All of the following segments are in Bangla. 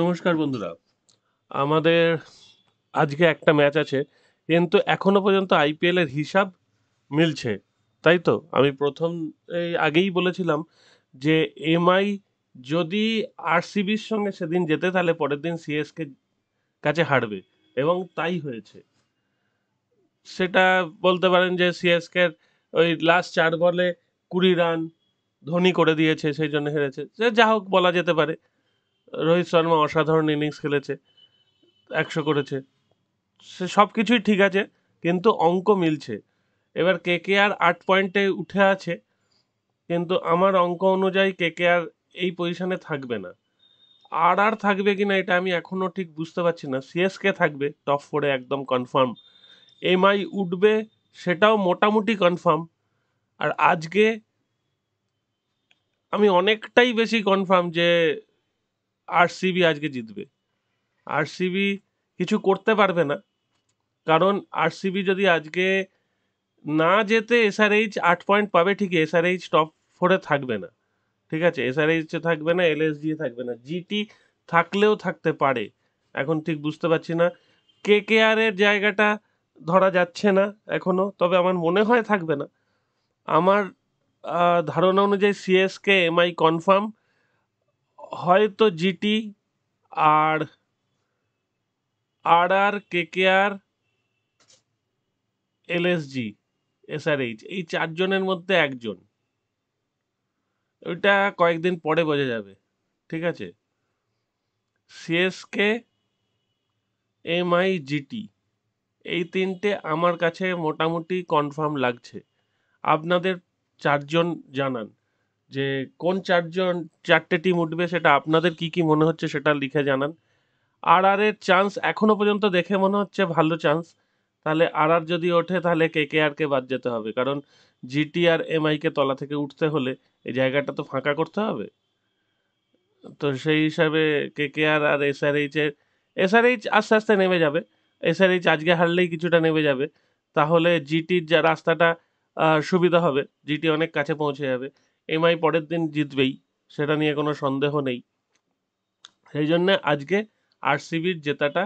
নমস্কার বন্ধুরা আমাদের আজকে একটা ম্যাচ আছে কিন্তু এখনো পর্যন্ত আইপিএলের হিসাব মিলছে তাই তো আমি প্রথম আগেই বলেছিলাম যে এমআই যদি আরসিবির সঙ্গে সেদিন যেতে তাহলে পরের দিন সিএসকে কাছে হারবে এবং তাই হয়েছে সেটা বলতে পারেন যে সিএসকে ওই লাস্ট চার বলে কুড়ি রান ধোনি করে দিয়েছে সেই জন্য হেরেছে যা হোক বলা যেতে পারে রোহিত শর্মা অসাধারণ ইনিংস খেলেছে একশো করেছে সে সব কিছুই ঠিক আছে কিন্তু অঙ্ক মিলছে এবার কে কে আর আট পয়েন্টে উঠে আছে কিন্তু আমার অঙ্ক অনুযায়ী কে কে আর এই পজিশনে থাকবে না আর আর থাকবে কি না এটা আমি এখনও ঠিক বুঝতে পারছি না সিএসকে থাকবে টপ ফোরে একদম কনফার্ম এমআই উঠবে সেটাও মোটামুটি কনফার্ম আর আজকে আমি অনেকটাই বেশি কনফার্ম যে আরসিবি আজকে জিতবে আরসিবি কিছু করতে পারবে না কারণ আরসিবি যদি আজকে না যেতে এসআরএইচ আট পয়েন্ট পাবে ঠিকই এসআরএইচ টপ ফোরে থাকবে না ঠিক আছে এসআরএইচ থাকবে না এলএসজি থাকবে না জিটি থাকলেও থাকতে পারে এখন ঠিক বুঝতে পারছি না কে কে আর এর জায়গাটা ধরা যাচ্ছে না এখনও তবে আমার মনে হয় থাকবে না আমার ধারণা অনুযায়ী সিএসকে এমআই কনফার্ম হয়তো জিটি আর R R K K R LSG SRH এই চারজনের মধ্যে একজন ওইটা কয়েকদিন পরে বোঝা যাবে ঠিক আছে সিএসকে এমআই জিটি এই তিনটে আমার কাছে মোটামুটি কনফার্ম লাগছে আপনাদের চারজন জানান যে কোন চারজন চারটে টিম উঠবে সেটা আপনাদের কি কি মনে হচ্ছে সেটা লিখে জানান আর আর এর চান্স এখনো পর্যন্ত দেখে মনে হচ্ছে ভালো চান্স তাহলে আর আর যদি ওঠে তাহলে কে কে আর কে বাদ যেতে হবে কারণ জিটি আর এমআই কে তলা থেকে উঠতে হলে এই জায়গাটা তো ফাঁকা করতে হবে তো সেই হিসাবে কে কে আর আর এস আর এইচ এর এইচ আস্তে আস্তে নেমে যাবে এস আর এইচ আজকে হারলেই কিছুটা নেমে যাবে তাহলে জিটির যা রাস্তাটা সুবিধা হবে জিটি অনেক কাছে পৌঁছে যাবে এমআই পরের দিন জিতবেই সেটা নিয়ে কোনো সন্দেহ নেই সেই জন্যে আজকে আরসিবির জেতাটা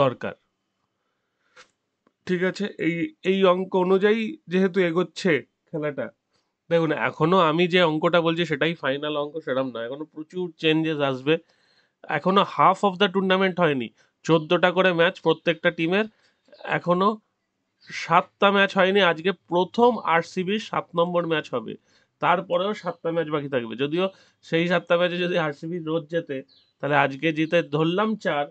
দরকার ঠিক আছে এই এই অঙ্ক অনুযায়ী যেহেতু এগোচ্ছে খেলাটা দেখুন এখনও আমি যে অঙ্কটা বলছি সেটাই ফাইনাল অঙ্ক সেরকম নয় এখনো প্রচুর চেঞ্জেস আসবে এখনও হাফ অফ দ্য টুর্নামেন্ট হয়নি চোদ্দোটা করে ম্যাচ প্রত্যেকটা টিমের এখনও সাতটা ম্যাচ হয়নি আজকে প্রথম আরসিবির সাত নম্বর ম্যাচ হবে তারপরেও সাতটা ম্যাচ বাকি থাকবে যদিও সেই সাতটা ম্যাচে যদি আরসিবি রোজ যেতে তাহলে আজকে জিতে ধরলাম চার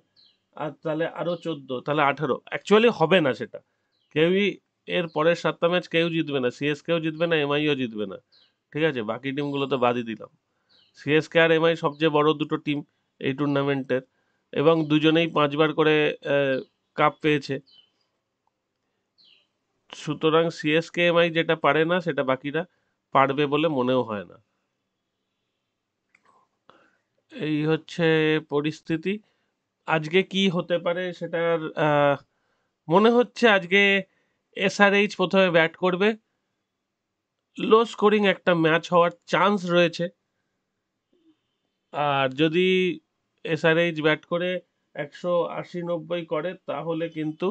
আর তাহলে আরও চোদ্দ তাহলে আঠারো অ্যাকচুয়ালি হবে না সেটা কেউই এর পরের সাতটা ম্যাচ কেউ জিতবে না সিএসকেও জিতবে না এমআইও জিতবে না ঠিক আছে বাকি টিমগুলো তো বাদই দিলাম সিএসকে আর এমআই সবচেয়ে বড় দুটো টিম এই টুর্নামেন্টের এবং দুজনেই পাঁচবার করে কাপ পেয়েছে সুতরাং সিএসকেএমআই যেটা পারে না সেটা বাকিরা পারবে বলে মনেও হয় না এই হচ্ছে পরিস্থিতি আজকে কি হতে পারে সেটার মনে হচ্ছে আজকে এসআরএইচ প্রথমে ব্যাট করবে লো স্কোরিং একটা ম্যাচ হওয়ার চান্স রয়েছে আর যদি এসআরএইচ ব্যাট করে একশো আশি নব্বই করে তাহলে কিন্তু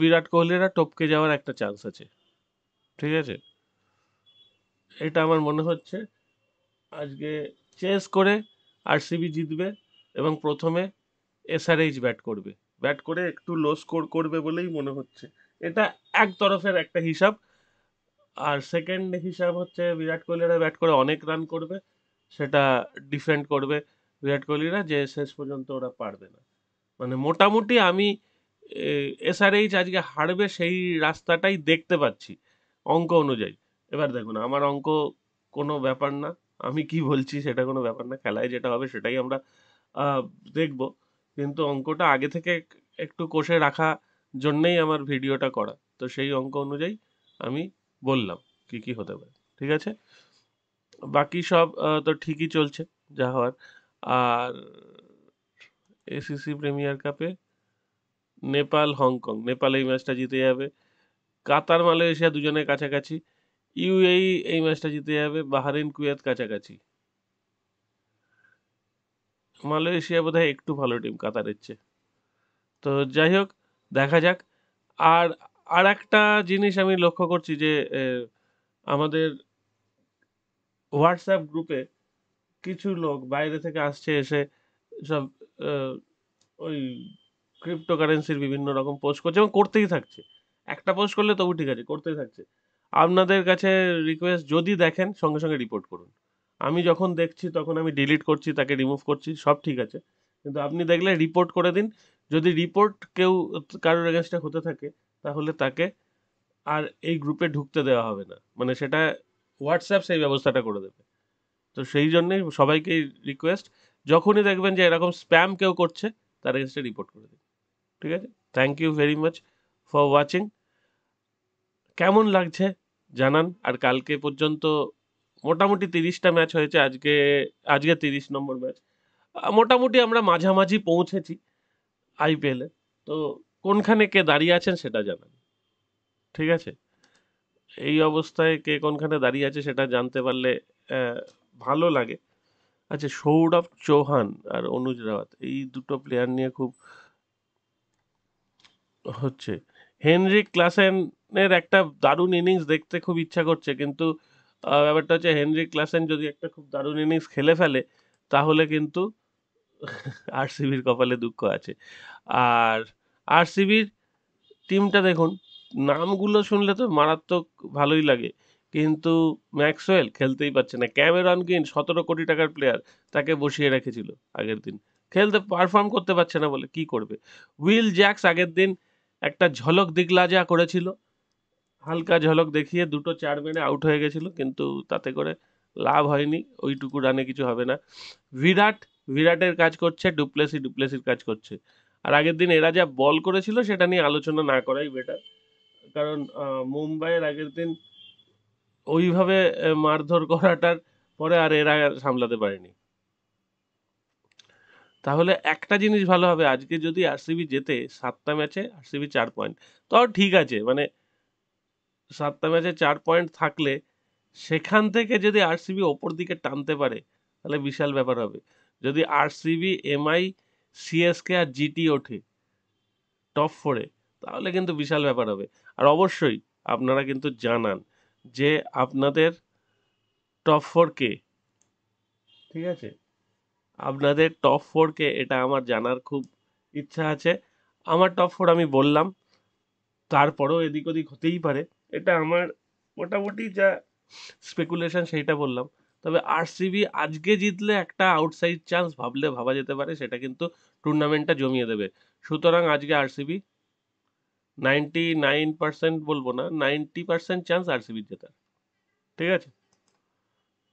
বিরাট কোহলিরা টপকে যাওয়ার একটা চান্স আছে ঠিক আছে এটা আমার মনে হচ্ছে আজকে চেস করে আরসিবি জিতবে এবং প্রথমে এসআরএইচ ব্যাট করবে ব্যাট করে একটু লো স্কোর করবে বলেই মনে হচ্ছে এটা এক তরফের একটা হিসাব আর সেকেন্ড হিসাব হচ্ছে বিরাট কোহলিরা ব্যাট করে অনেক রান করবে সেটা ডিফেন্ড করবে বিরাট কোহলিরা যে শেষ পর্যন্ত ওরা পারবে না মানে মোটামুটি আমি এসআরএইচ আজকে হারবে সেই রাস্তাটাই দেখতে পাচ্ছি অঙ্ক অনুযায়ী এবার দেখুন আমার অঙ্ক কোনো ব্যাপার না আমি কি বলছি সেটা কোনো ব্যাপার না খেলায় যেটা হবে সেটাই আমরা দেখব কিন্তু অঙ্কটা আগে থেকে একটু কষে রাখা জন্যেই আমার ভিডিওটা করা তো সেই অঙ্ক অনুযায়ী আমি বললাম কি কি হতে পারে ঠিক আছে বাকি সব তো ঠিকই চলছে যা হওয়ার আর এসিসি প্রিমিয়ার কাপে নেপাল হংকং নেপাল এই ম্যাচটা জিতে যাবে কাতার মালয়েশিয়া দুজনের কাছাকাছি ইউএই এই ম্যাচটা জিতে যাবে বাহারিন কুয়েত কাছাকাছি মালয়েশিয়া বোধহয় একটু ভালো টিম কাতারের চেয়ে তো যাই হোক দেখা যাক আর আর একটা জিনিস আমি লক্ষ্য করছি যে আমাদের হোয়াটসঅ্যাপ গ্রুপে কিছু লোক বাইরে থেকে আসছে এসে সব ওই ক্রিপ্টোকারেন্সির বিভিন্ন রকম পোস্ট করছে এবং করতেই থাকছে একটা পোস্ট করলে তবু ঠিক আছে করতেই থাকছে আপনাদের কাছে রিকোয়েস্ট যদি দেখেন সঙ্গে সঙ্গে রিপোর্ট করুন আমি যখন দেখছি তখন আমি ডিলিট করছি তাকে রিমুভ করছি সব ঠিক আছে কিন্তু আপনি দেখলে রিপোর্ট করে দিন যদি রিপোর্ট কেউ কারোর এগেনস্টে হতে থাকে তাহলে তাকে আর এই গ্রুপে ঢুকতে দেওয়া হবে না মানে সেটা হোয়াটসঅ্যাপ সেই ব্যবস্থাটা করে দেবে তো সেই জন্যেই সবাইকে রিকোয়েস্ট যখনই দেখবেন যে এরকম স্প্যাম কেউ করছে তার এগেনস্টে রিপোর্ট করে দিন ঠিক আছে thank you very much for watching কেমন লাগছে জানান আর কালকে পর্যন্ত মোটামুটি তিরিশটা ম্যাচ হয়েছে আজকে আজকে তিরিশ নম্বর ম্যাচ মোটামুটি আমরা মাঝামাঝি পৌঁছেছি আইপিএলে তো কোনখানে কে দাঁড়িয়ে আছেন সেটা জানান ঠিক আছে এই অবস্থায় কে কোনখানে দাঁড়িয়ে আছে সেটা জানতে পারলে ভালো লাগে আচ্ছা সৌরভ চৌহান আর অনুজ রাওয়াত এই দুটো প্লেয়ার নিয়ে খুব হচ্ছে হেনরিক ক্লাসেনের একটা দারুণ ইনিংস দেখতে খুব ইচ্ছা করছে কিন্তু ব্যাপারটা হচ্ছে হেনরিক ক্লাসেন যদি একটা খুব দারুণ ইনিংস খেলে ফেলে তাহলে কিন্তু আরসিবির কপালে দুঃখ আছে আর আরসিবির টিমটা দেখুন নামগুলো শুনলে তো মারাত্মক ভালোই লাগে কিন্তু ম্যাক্সওয়েল খেলতেই পারছে না ক্যামেরন গিন সতেরো কোটি টাকার প্লেয়ার তাকে বসিয়ে রেখেছিল আগের দিন খেলতে পারফর্ম করতে পারছে না বলে কি করবে উইল জ্যাক্স আগের দিন একটা ঝলক যা করেছিল হালকা ঝলক দেখিয়ে দুটো চার মেনে আউট হয়ে গেছিল কিন্তু তাতে করে লাভ হয়নি ওইটুকু রানে কিছু হবে না বিরাট বিরাটের কাজ করছে ডুপ্লেসি ডুপ্লেসির কাজ করছে আর আগের দিন এরা যা বল করেছিল সেটা নিয়ে আলোচনা না করাই বেটার কারণ মুম্বাইয়ের আগের দিন ওইভাবে মারধর করাটার পরে আর এরা সামলাতে পারেনি তাহলে একটা জিনিস ভালো হবে আজকে যদি আরসিবি জেতে সাতটা ম্যাচে আরসিবি চার পয়েন্ট তাও ঠিক আছে মানে সাতটা ম্যাচে চার পয়েন্ট থাকলে সেখান থেকে যদি আরসিবি ওপর দিকে টানতে পারে তাহলে বিশাল ব্যাপার হবে যদি আরসিবি এমআই সিএসকে আর জিটি ওঠে টপ ফোরে তাহলে কিন্তু বিশাল ব্যাপার হবে আর অবশ্যই আপনারা কিন্তু জানান যে আপনাদের টপ ফোর কে ঠিক আছে আপনাদের টপ ফোরকে এটা আমার জানার খুব ইচ্ছা আছে আমার টপ ফোর আমি বললাম তারপরেও এদিক ওদিক হতেই পারে এটা আমার মোটামুটি যা স্পেকুলেশন সেইটা বললাম তবে আরসিবি আজকে জিতলে একটা আউটসাইড চান্স ভাবলে ভাবা যেতে পারে সেটা কিন্তু টুর্নামেন্টটা জমিয়ে দেবে সুতরাং আজকে আরসিবি নাইনটি নাইন পার্সেন্ট বলবো না নাইনটি পার্সেন্ট চান্স আরসিবির জেতার ঠিক আছে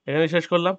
এখানে শেষ করলাম